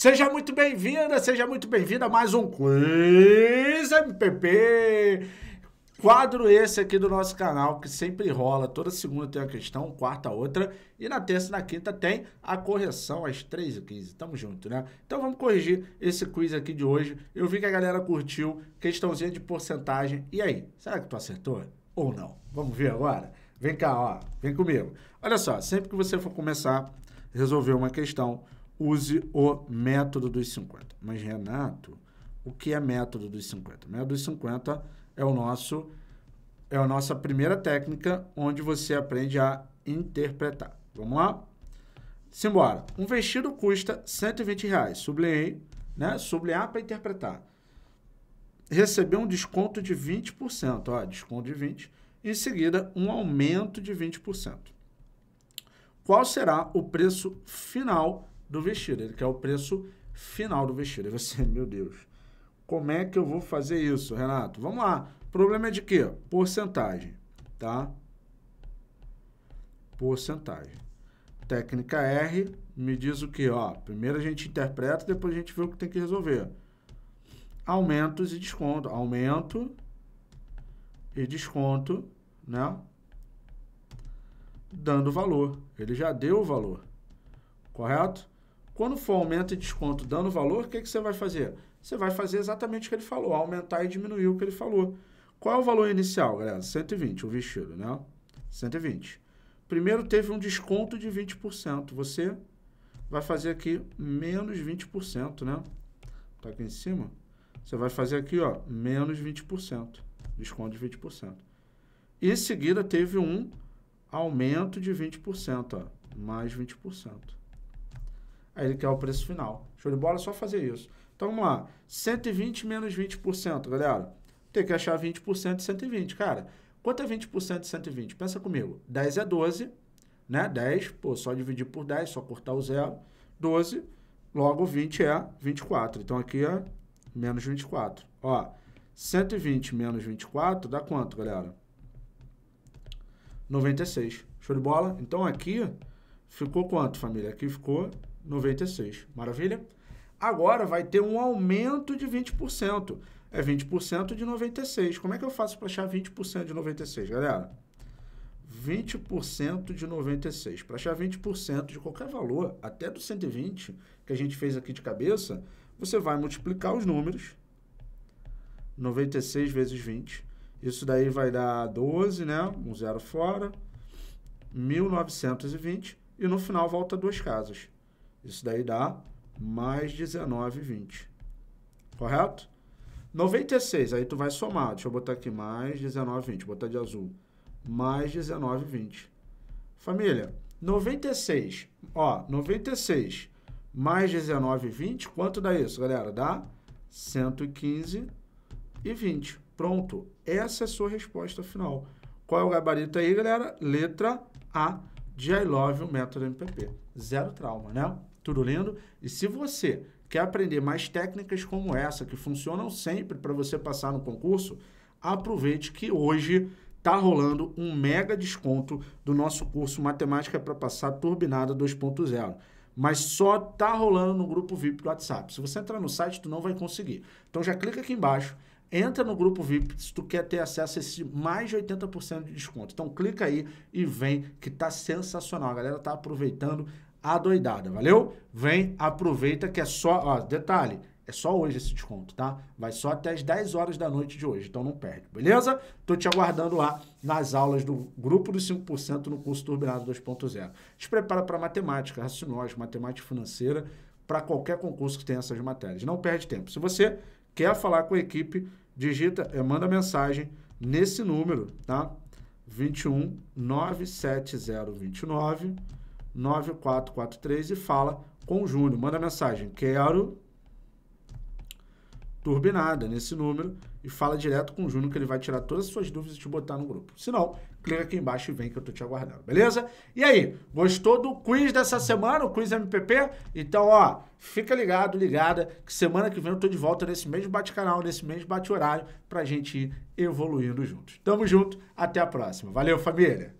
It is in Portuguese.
Seja muito bem-vinda, seja muito bem-vinda a mais um Quiz MPP. Quadro esse aqui do nosso canal que sempre rola. Toda segunda tem uma questão, quarta outra. E na terça e na quinta tem a correção às 3h15. Tamo junto, né? Então vamos corrigir esse quiz aqui de hoje. Eu vi que a galera curtiu. Questãozinha de porcentagem. E aí, será que tu acertou ou não? Vamos ver agora? Vem cá, ó. Vem comigo. Olha só, sempre que você for começar a resolver uma questão, use o método dos 50. Mas, Renato, o que é método dos 50? Método dos 50 é o nosso é a nossa primeira técnica onde você aprende a interpretar. Vamos lá? Simbora. Um vestido custa 120 reais. Sublinhei, né? Sublinhar para interpretar. Recebeu um desconto de 20%, ó, desconto de 20%. Em seguida, um aumento de 20%. Qual será o preço final do vestido, ele quer é o preço final do vestido. você, meu Deus, como é que eu vou fazer isso, Renato? Vamos lá. O problema é de quê? Porcentagem, tá? Porcentagem. Técnica R me diz o que, ó. Primeiro a gente interpreta, depois a gente vê o que tem que resolver. Aumentos e desconto. Aumento e desconto, né? Dando valor. Ele já deu o valor, correto? Quando for aumento e desconto dando valor, o que, que você vai fazer? Você vai fazer exatamente o que ele falou, aumentar e diminuir o que ele falou. Qual é o valor inicial, galera? 120, o vestido, né? 120. Primeiro teve um desconto de 20%. Você vai fazer aqui menos 20%, né? Tá aqui em cima. Você vai fazer aqui, ó, menos 20%. Desconto de 20%. E em seguida teve um aumento de 20%, ó, mais 20%. Aí ele quer o preço final. Show de bola, é só fazer isso. Então vamos lá. 120 menos 20%, galera. Tem que achar 20% de 120. Cara, quanto é 20% de 120? Pensa comigo. 10 é 12, né? 10, pô, só dividir por 10, só cortar o zero. 12, logo 20 é 24. Então aqui é menos 24. Ó, 120 menos 24 dá quanto, galera? 96. Show de bola? Então aqui Ficou quanto, família? Aqui ficou 96. Maravilha? Agora vai ter um aumento de 20%. É 20% de 96. Como é que eu faço para achar 20% de 96, galera? 20% de 96. Para achar 20% de qualquer valor, até do 120, que a gente fez aqui de cabeça, você vai multiplicar os números. 96 vezes 20. Isso daí vai dar 12, né? Um zero fora. 1920 e no final volta duas casas. Isso daí dá mais 19,20 Correto? 96, aí tu vai somar. Deixa eu botar aqui mais 19,20 Vou botar de azul. Mais 19,20 Família, 96. Ó, 96 mais 19,20 Quanto dá isso, galera? Dá 115 e 20. Pronto. Essa é a sua resposta final. Qual é o gabarito aí, galera? Letra A de I Love o Método MPP. Zero trauma, né? Tudo lindo? E se você quer aprender mais técnicas como essa, que funcionam sempre para você passar no concurso, aproveite que hoje está rolando um mega desconto do nosso curso Matemática para Passar Turbinada 2.0. Mas só tá rolando no grupo VIP do WhatsApp. Se você entrar no site, tu não vai conseguir. Então já clica aqui embaixo, entra no grupo VIP se tu quer ter acesso a esse mais de 80% de desconto. Então clica aí e vem que tá sensacional. A galera tá aproveitando a doidada, valeu? Vem, aproveita que é só, ó, detalhe, é só hoje esse desconto, tá? Vai só até as 10 horas da noite de hoje, então não perde, beleza? Tô te aguardando lá nas aulas do grupo dos 5% no curso Turbinado 2.0. Te prepara para matemática, raciocínio, matemática financeira, para qualquer concurso que tenha essas matérias. Não perde tempo. Se você Quer falar com a equipe? Digita, manda mensagem nesse número, tá? 21 97029 9443 e fala com o Júnior. Manda mensagem. Quero turbinada nesse número e fala direto com o Júnior que ele vai tirar todas as suas dúvidas e te botar no grupo. Se não, clica aqui embaixo e vem que eu tô te aguardando, beleza? E aí, gostou do quiz dessa semana, o quiz MPP? Então, ó, fica ligado, ligada, que semana que vem eu tô de volta nesse mesmo bate-canal, nesse mesmo bate-horário, pra gente ir evoluindo juntos. Tamo junto, até a próxima. Valeu, família!